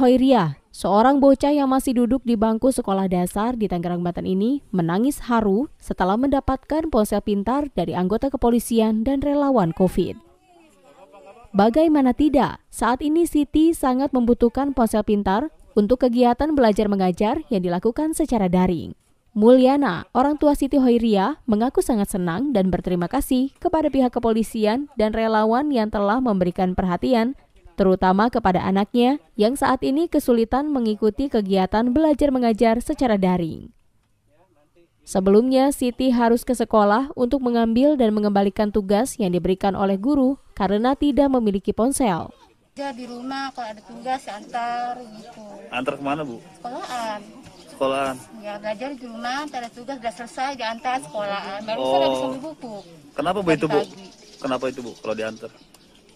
Hoiria, seorang bocah yang masih duduk di bangku sekolah dasar di Tangerang Banten ini menangis haru setelah mendapatkan ponsel pintar dari anggota kepolisian dan relawan COVID. Bagaimana tidak, saat ini Siti sangat membutuhkan ponsel pintar untuk kegiatan belajar mengajar yang dilakukan secara daring. Mulyana, orang tua Siti Hoiria, mengaku sangat senang dan berterima kasih kepada pihak kepolisian dan relawan yang telah memberikan perhatian terutama kepada anaknya yang saat ini kesulitan mengikuti kegiatan belajar mengajar secara daring. Sebelumnya, Siti harus ke sekolah untuk mengambil dan mengembalikan tugas yang diberikan oleh guru karena tidak memiliki ponsel. Di rumah kalau ada tugas antar gitu. Antar kemana bu? Sekolahan. Sekolahan. Ya belajar di rumah, antar tugas sudah selesai diantar sekolahan. Baru oh. bisa buku. Kenapa bu itu bu? Kenapa itu bu kalau diantar?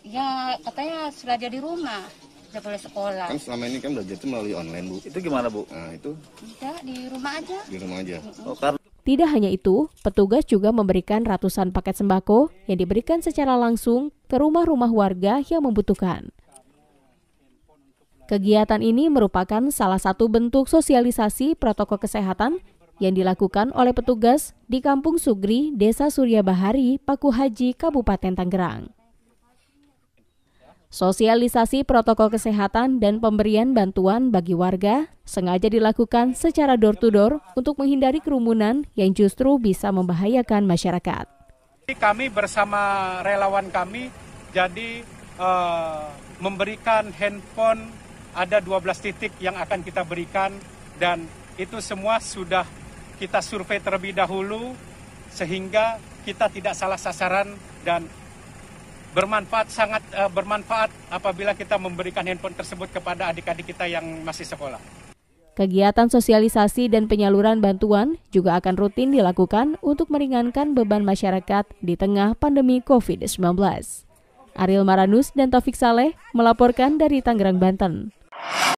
ya katanya belajar di rumah tidak boleh sekolah kan selama ini kan belajar itu melalui online bu itu gimana bu nah itu tidak di rumah aja di rumah aja oh, karena tidak hanya itu, petugas juga memberikan ratusan paket sembako yang diberikan secara langsung ke rumah-rumah warga yang membutuhkan. Kegiatan ini merupakan salah satu bentuk sosialisasi protokol kesehatan yang dilakukan oleh petugas di Kampung Sugri, Desa Surya Bahari, Paku Haji, Kabupaten Tangerang. Sosialisasi protokol kesehatan dan pemberian bantuan bagi warga sengaja dilakukan secara door-to-door -door untuk menghindari kerumunan yang justru bisa membahayakan masyarakat. Kami bersama relawan kami jadi uh, memberikan handphone ada 12 titik yang akan kita berikan dan itu semua sudah kita survei terlebih dahulu sehingga kita tidak salah sasaran dan bermanfaat sangat uh, bermanfaat apabila kita memberikan handphone tersebut kepada adik-adik kita yang masih sekolah. Kegiatan sosialisasi dan penyaluran bantuan juga akan rutin dilakukan untuk meringankan beban masyarakat di tengah pandemi COVID-19. Ariel Maranus dan Taufik Saleh melaporkan dari Tangerang, Banten.